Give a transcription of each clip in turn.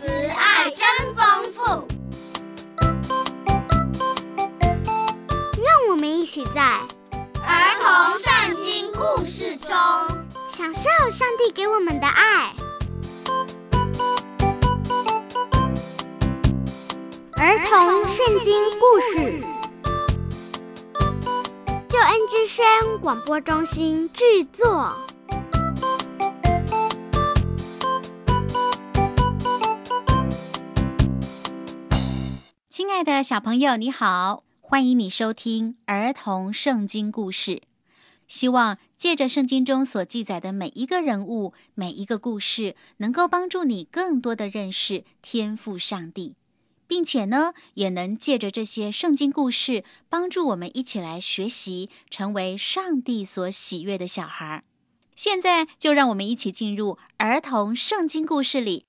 慈爱真丰富，让我们一起在儿童圣经故事中享受上帝给我们的爱。儿童圣经故事，救恩之声广播中心制作。亲爱的小朋友，你好！欢迎你收听儿童圣经故事。希望借着圣经中所记载的每一个人物、每一个故事，能够帮助你更多的认识天赋上帝，并且呢，也能借着这些圣经故事，帮助我们一起来学习，成为上帝所喜悦的小孩。现在就让我们一起进入儿童圣经故事里。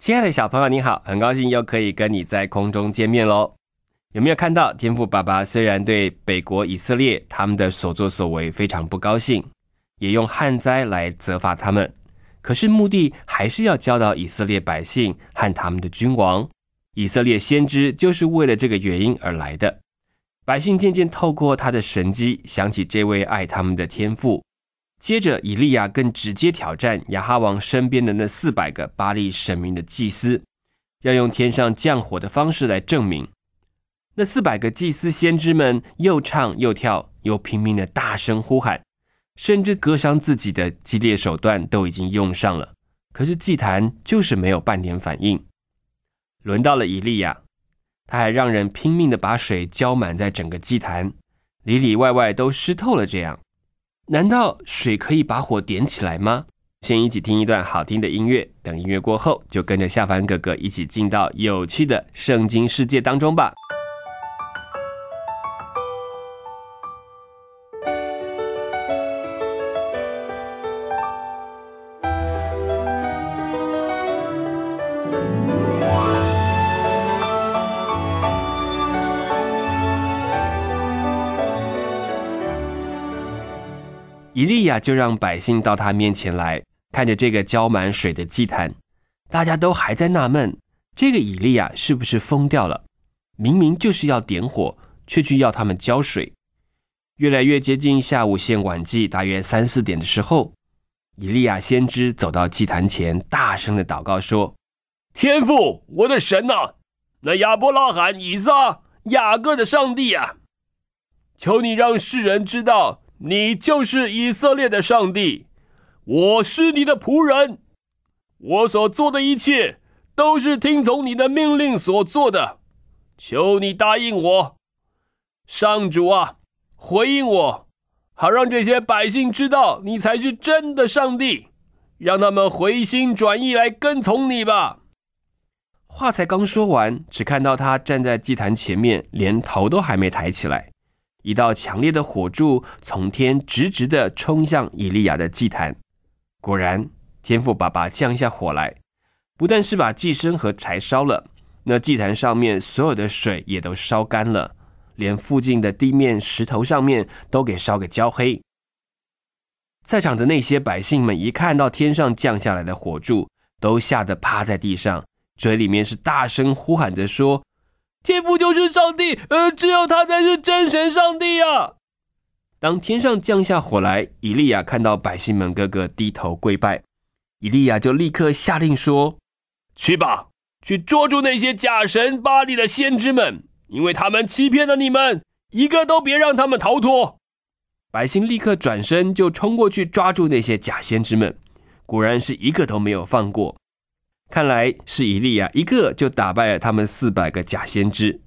亲爱的小朋友，你好！很高兴又可以跟你在空中见面喽。有没有看到天赋爸爸？虽然对北国以色列他们的所作所为非常不高兴，也用旱灾来责罚他们，可是目的还是要教导以色列百姓和他们的君王。以色列先知就是为了这个原因而来的。百姓渐渐透过他的神迹，想起这位爱他们的天赋。接着，以利亚更直接挑战亚哈王身边的那四百个巴利神明的祭司，要用天上降火的方式来证明。那四百个祭司先知们又唱又跳，又拼命的大声呼喊，甚至割伤自己的激烈手段都已经用上了，可是祭坛就是没有半点反应。轮到了以利亚，他还让人拼命的把水浇满在整个祭坛里里外外都湿透了，这样。难道水可以把火点起来吗？先一起听一段好听的音乐，等音乐过后，就跟着夏凡哥哥一起进到有趣的圣经世界当中吧。以利亚就让百姓到他面前来，看着这个浇满水的祭坛，大家都还在纳闷，这个以利亚是不是疯掉了？明明就是要点火，却去要他们浇水。越来越接近下午献晚祭，大约三四点的时候，以利亚先知走到祭坛前，大声的祷告说：“天父，我的神呐，那亚伯拉罕、以撒、雅各的上帝啊，求你让世人知道。”你就是以色列的上帝，我是你的仆人，我所做的一切都是听从你的命令所做的。求你答应我，上主啊，回应我，好让这些百姓知道你才是真的上帝，让他们回心转意来跟从你吧。话才刚说完，只看到他站在祭坛前面，连头都还没抬起来。一道强烈的火柱从天直直的冲向伊利亚的祭坛。果然，天父爸爸降下火来，不但是把祭牲和柴烧了，那祭坛上面所有的水也都烧干了，连附近的地面、石头上面都给烧个焦黑。在场的那些百姓们一看到天上降下来的火柱，都吓得趴在地上，嘴里面是大声呼喊着说。天父就是上帝，呃，只有他才是真神，上帝啊！当天上降下火来，以利亚看到百姓们个个低头跪拜，以利亚就立刻下令说：“去吧，去捉住那些假神巴利的先知们，因为他们欺骗了你们，一个都别让他们逃脱。”百姓立刻转身就冲过去抓住那些假先知们，果然是一个都没有放过。看来是伊利亚一个就打败了他们四百个假先知。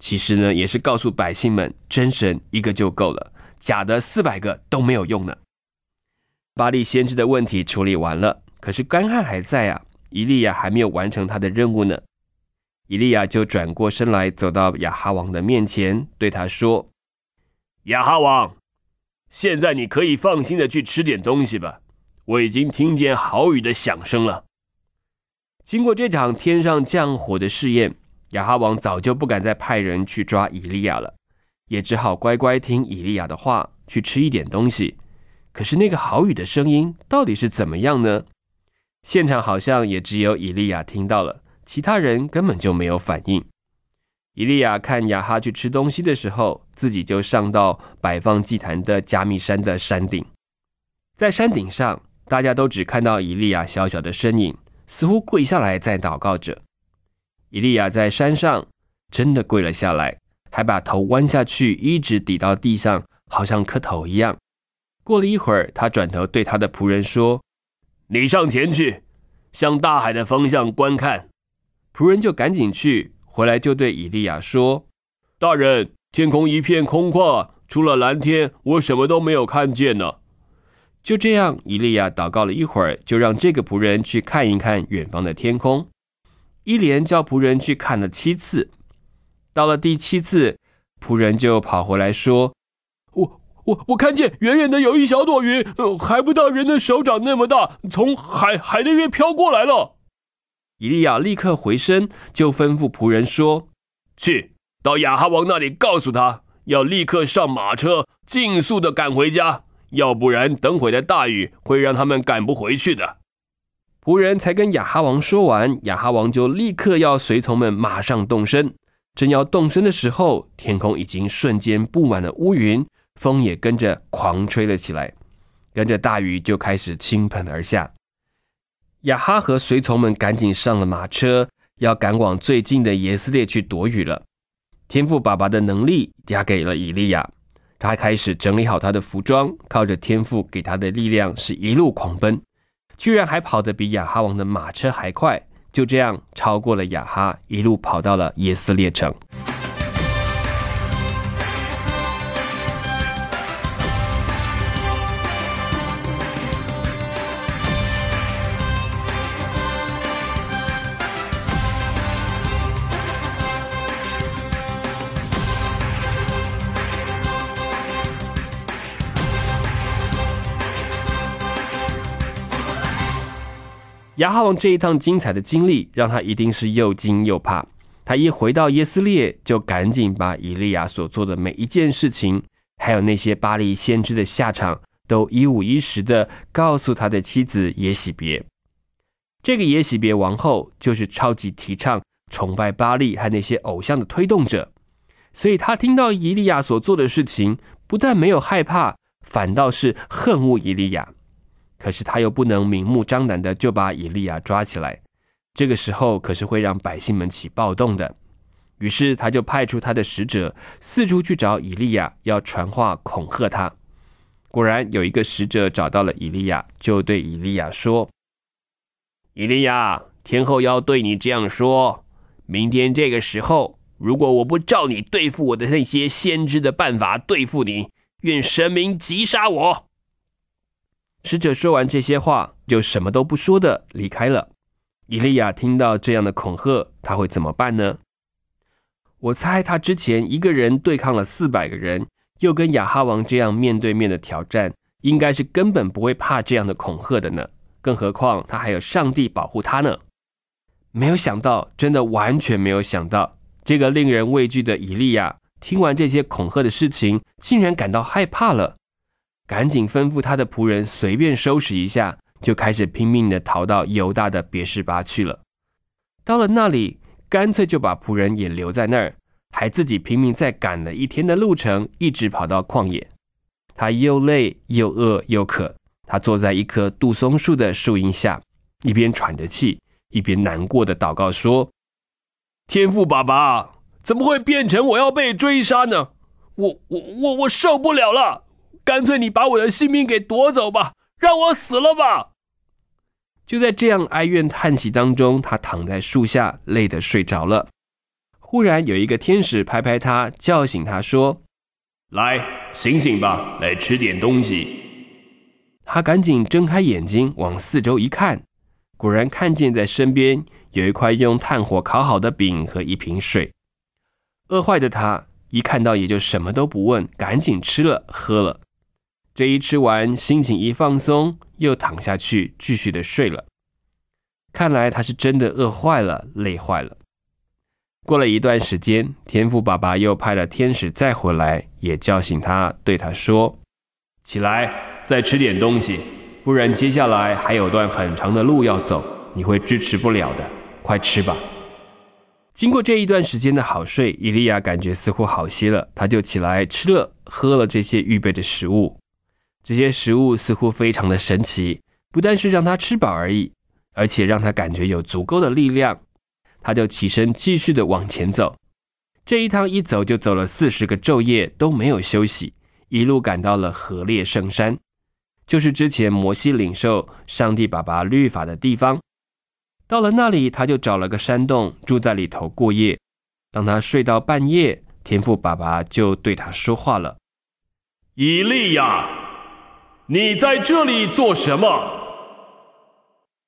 其实呢，也是告诉百姓们，真神一个就够了，假的四百个都没有用呢。巴利先知的问题处理完了，可是干旱还在啊。伊利亚还没有完成他的任务呢。伊利亚就转过身来，走到亚哈王的面前，对他说：“亚哈王，现在你可以放心的去吃点东西吧。我已经听见好雨的响声了。”经过这场天上降火的试验，雅哈王早就不敢再派人去抓伊利亚了，也只好乖乖听伊利亚的话，去吃一点东西。可是那个好雨的声音到底是怎么样呢？现场好像也只有伊利亚听到了，其他人根本就没有反应。伊利亚看雅哈去吃东西的时候，自己就上到摆放祭坛的加密山的山顶。在山顶上，大家都只看到伊利亚小小的身影。似乎跪下来在祷告着。伊利亚在山上真的跪了下来，还把头弯下去，一直抵到地上，好像磕头一样。过了一会儿，他转头对他的仆人说：“你上前去，向大海的方向观看。”仆人就赶紧去，回来就对伊利亚说：“大人，天空一片空旷，除了蓝天，我什么都没有看见呢。”就这样，伊利亚祷告了一会儿，就让这个仆人去看一看远方的天空。伊莲叫仆人去看了七次，到了第七次，仆人就跑回来说：“我、我、我看见远远的有一小朵云，呃，还不到人的手掌那么大，从海海那边飘过来了。”伊利亚立刻回身，就吩咐仆人说：“去到亚哈王那里，告诉他要立刻上马车，尽速的赶回家。”要不然，等会的大雨会让他们赶不回去的。仆人才跟雅哈王说完，雅哈王就立刻要随从们马上动身。正要动身的时候，天空已经瞬间布满了乌云，风也跟着狂吹了起来，跟着大雨就开始倾盆而下。雅哈和随从们赶紧上了马车，要赶往最近的耶斯列去躲雨了。天赋爸爸的能力交给了以利亚。他开始整理好他的服装，靠着天赋给他的力量是一路狂奔，居然还跑得比雅哈王的马车还快，就这样超过了雅哈，一路跑到了耶斯列城。牙哈王这一趟精彩的经历，让他一定是又惊又怕。他一回到耶斯列，就赶紧把伊利亚所做的每一件事情，还有那些巴黎先知的下场，都一五一十的告诉他的妻子耶喜别。这个耶喜别王后就是超级提倡崇拜巴利和那些偶像的推动者，所以他听到伊利亚所做的事情，不但没有害怕，反倒是恨恶伊利亚。可是他又不能明目张胆的就把以利亚抓起来，这个时候可是会让百姓们起暴动的。于是他就派出他的使者四处去找以利亚，要传话恐吓他。果然有一个使者找到了以利亚，就对以利亚说：“以利亚，天后要对你这样说：明天这个时候，如果我不照你对付我的那些先知的办法对付你，愿神明击杀我。”使者说完这些话，就什么都不说的离开了。伊利亚听到这样的恐吓，他会怎么办呢？我猜他之前一个人对抗了四百个人，又跟亚哈王这样面对面的挑战，应该是根本不会怕这样的恐吓的呢。更何况他还有上帝保护他呢。没有想到，真的完全没有想到，这个令人畏惧的伊利亚，听完这些恐吓的事情，竟然感到害怕了。赶紧吩咐他的仆人随便收拾一下，就开始拼命的逃到犹大的别是巴去了。到了那里，干脆就把仆人也留在那儿，还自己拼命再赶了一天的路程，一直跑到旷野。他又累又饿又渴，他坐在一棵杜松树的树荫下，一边喘着气，一边难过的祷告说：“天父爸爸，怎么会变成我要被追杀呢？我我我我受不了了！”干脆你把我的性命给夺走吧，让我死了吧！就在这样哀怨叹息当中，他躺在树下，累得睡着了。忽然有一个天使拍拍他，叫醒他说：“来，醒醒吧，来吃点东西。”他赶紧睁开眼睛，往四周一看，果然看见在身边有一块用炭火烤好的饼和一瓶水。饿坏的他一看到也就什么都不问，赶紧吃了，喝了。这一吃完，心情一放松，又躺下去继续的睡了。看来他是真的饿坏了、累坏了。过了一段时间，天赋爸爸又派了天使再回来，也叫醒他，对他说：“起来，再吃点东西，不然接下来还有段很长的路要走，你会支持不了的。快吃吧。”经过这一段时间的好睡，伊利亚感觉似乎好些了，他就起来吃了、喝了这些预备的食物。这些食物似乎非常的神奇，不但是让他吃饱而已，而且让他感觉有足够的力量。他就起身继续的往前走。这一趟一走就走了四十个昼夜都没有休息，一路赶到了河烈圣山，就是之前摩西领受上帝爸爸律法的地方。到了那里，他就找了个山洞住在里头过夜。当他睡到半夜，天父爸爸就对他说话了：“以利亚。”你在这里做什么？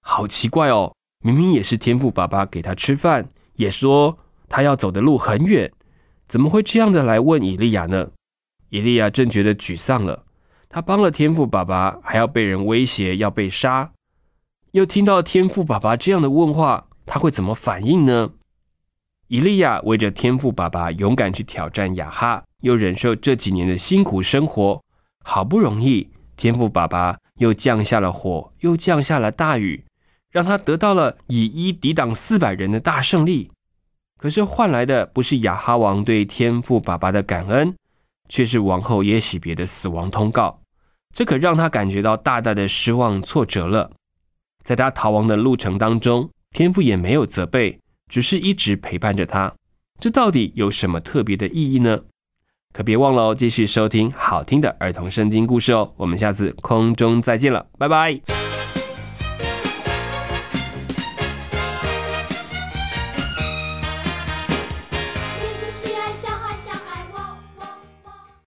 好奇怪哦！明明也是天赋爸爸给他吃饭，也说他要走的路很远，怎么会这样的来问伊利亚呢？伊利亚正觉得沮丧了。他帮了天赋爸爸，还要被人威胁要被杀，又听到天赋爸爸这样的问话，他会怎么反应呢？伊利亚为着天赋爸爸勇敢去挑战雅哈，又忍受这几年的辛苦生活，好不容易。天赋爸爸又降下了火，又降下了大雨，让他得到了以一抵挡四百人的大胜利。可是换来的不是雅哈王对天赋爸爸的感恩，却是王后耶喜别的死亡通告。这可让他感觉到大大的失望、挫折了。在他逃亡的路程当中，天赋也没有责备，只是一直陪伴着他。这到底有什么特别的意义呢？可别忘了哦，继续收听好听的儿童圣经故事哦。我们下次空中再见了，拜拜。